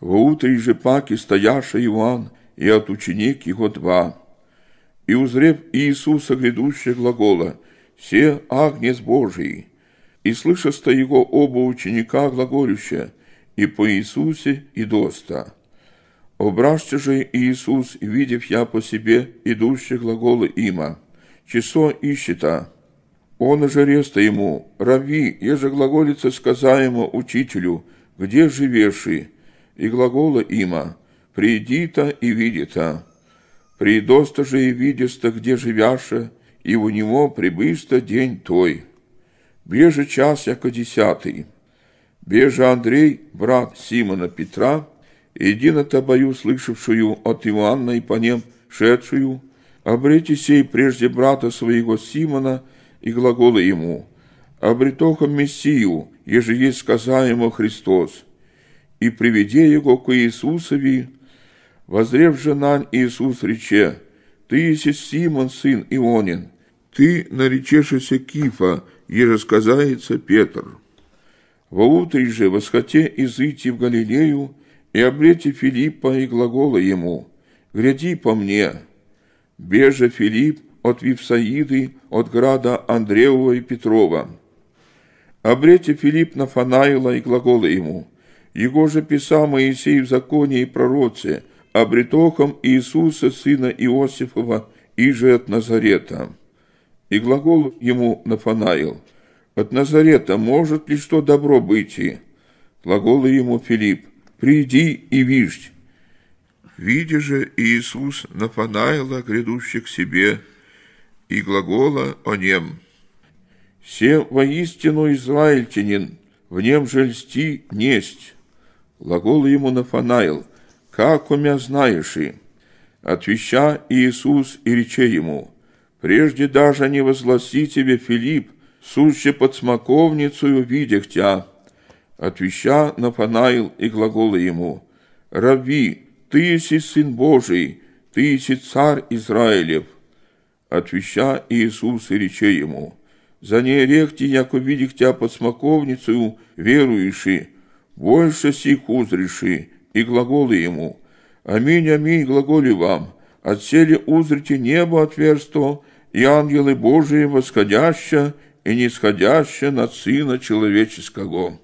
В Воутрій же паки стояша Иван, и от ученик его два. И узрев Иисуса грядущего глагола, «Се агнец Божий!» И слышаста его оба ученика глаголюща, и по Иисусе, и доста. Обраща же Иисус, видев я по себе идущих глаголы има, часо ищета. Он же реста ему, рави, еже глаголица сказаемо учителю, где живеши, и глагола има то и види то придосто же и видиста, где живяше, и у него прибысто день той». Беже час, яко десятый. Беже Андрей, брат Симона Петра, едино-то бою, слышавшую от Иоанна и по нем шедшую, обрети сей прежде брата своего Симона и глагола ему, обретохом Мессию, еже есть сказаемо Христос, и приведе его к Иисусови, возрев жена Иисус рече, «Ты есть Симон, сын Ионин, ты наречешься Кифа, еже сказается Петр. Воутри же восхоте изыти в Галилею, и обрети Филиппа и глагола ему, «Гряди по мне». Беже Филипп от Вифсаиды, от града Андреева и Петрова. Обрети Филипп на Фанаила и глагола ему, его же писал Моисей в законе и пророце, обретохом Иисуса, сына Иосифова, и же от Назарета. И глагол ему Нафанаил, «От Назарета может ли что добро быть и?» Глагол ему Филипп, «Приди и вижь. Видя же Иисус Нафанаила, грядущий к себе, и глагола о нем. «Се воистину израильтянин, в нем же льсти несть». Глагол ему Нафанаил, «Как умя знаешь и?» Отвеща Иисус и рече ему, «Прежде даже не возгласи тебе, Филипп, суще под смоковницу увидях тебя». Отвеща Нафанаил и глаголы ему, «Рави, ты еси Сын Божий, ты еси Царь Израилев». Отвеща Иисус и рече ему, «За не рехти, яко увидях тебя под смоковницу, верующий, больше сих узреши, и глаголы ему. Аминь, аминь, глаголи вам. Отсели узрите небо отверство, и ангелы Божии восходящие и нисходящие над Сына Человеческого».